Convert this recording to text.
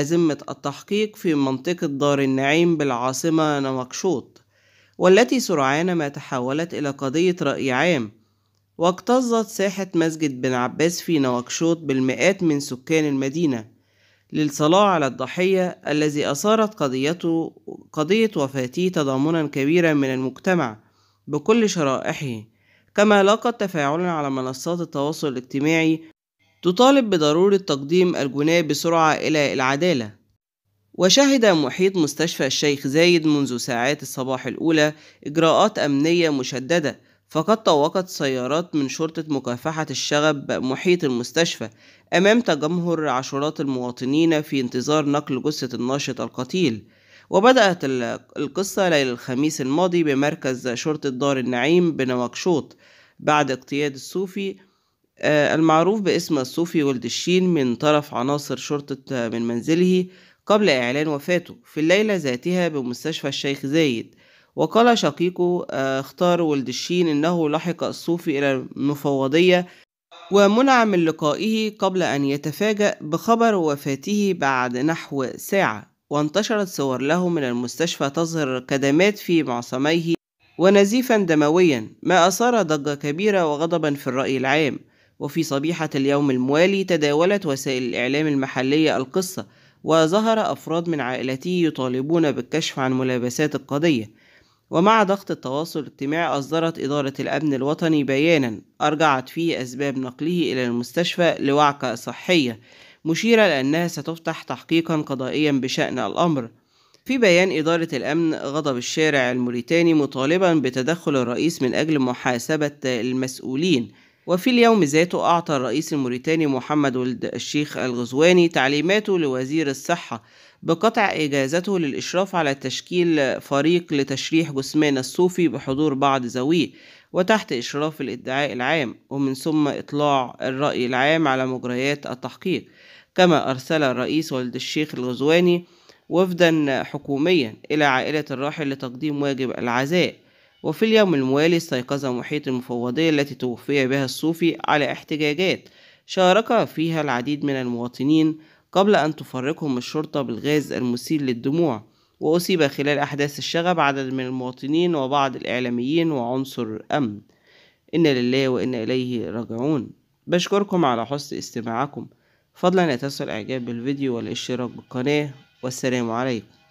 أزمة التحقيق في منطقة دار النعيم بالعاصمة نواكشوط والتي سرعان ما تحولت إلى قضية رأي عام واكتظت ساحة مسجد بن عباس في نواكشوط بالمئات من سكان المدينة للصلاة على الضحية الذي أثارت قضيته قضية وفاته تضامنا كبيرا من المجتمع بكل شرائحه كما لاقت تفاعلا على منصات التواصل الاجتماعي تطالب بضرورة تقديم الجناة بسرعة إلى العدالة وشهد محيط مستشفى الشيخ زايد منذ ساعات الصباح الأولى إجراءات أمنية مشددة فقد طوقت سيارات من شرطة مكافحة الشغب محيط المستشفى أمام تجمهر عشرات المواطنين في انتظار نقل جثة الناشط القتيل وبدأت القصة ليلة الخميس الماضي بمركز شرطة دار النعيم بنواكشوط بعد اقتياد الصوفي آه، المعروف باسم الصوفي ولد الشين من طرف عناصر شرطة آه، من منزله قبل إعلان وفاته في الليلة ذاتها بمستشفى الشيخ زايد وقال شقيقه آه، اختار ولد الشين أنه لحق الصوفي إلى المفوضية ومنع من لقائه قبل أن يتفاجأ بخبر وفاته بعد نحو ساعة وانتشرت صور له من المستشفى تظهر كدمات في معصميه ونزيفا دمويا ما أثار ضجة كبيرة وغضبا في الرأي العام وفي صبيحة اليوم الموالي تداولت وسائل الإعلام المحلية القصة وظهر أفراد من عائلته يطالبون بالكشف عن ملابسات القضية ومع ضغط التواصل الاجتماعي أصدرت إدارة الأمن الوطني بيانا أرجعت فيه أسباب نقله إلى المستشفى لوعكة صحية مشيرة لأنها ستفتح تحقيقا قضائيا بشأن الأمر في بيان إدارة الأمن غضب الشارع الموريتاني مطالبا بتدخل الرئيس من أجل محاسبة المسؤولين وفي اليوم ذاته أعطى الرئيس الموريتاني محمد ولد الشيخ الغزواني تعليماته لوزير الصحة بقطع إجازته للإشراف على تشكيل فريق لتشريح جثمان الصوفي بحضور بعض ذويه وتحت إشراف الإدعاء العام ومن ثم إطلاع الرأي العام على مجريات التحقيق كما أرسل الرئيس ولد الشيخ الغزواني وفدا حكوميا إلى عائلة الراحل لتقديم واجب العزاء وفي اليوم الموالي استيقظ محيط المفوضية التي توفي بها الصوفي على احتجاجات شارك فيها العديد من المواطنين قبل أن تفرقهم الشرطة بالغاز المسيل للدموع وأصيب خلال أحداث الشغب عدد من المواطنين وبعض الإعلاميين وعنصر أمن إن لله وإن إليه راجعون بشكركم على حسن استماعكم فضلا لا تنسوا الإعجاب بالفيديو والاشتراك بالقناة والسلام عليكم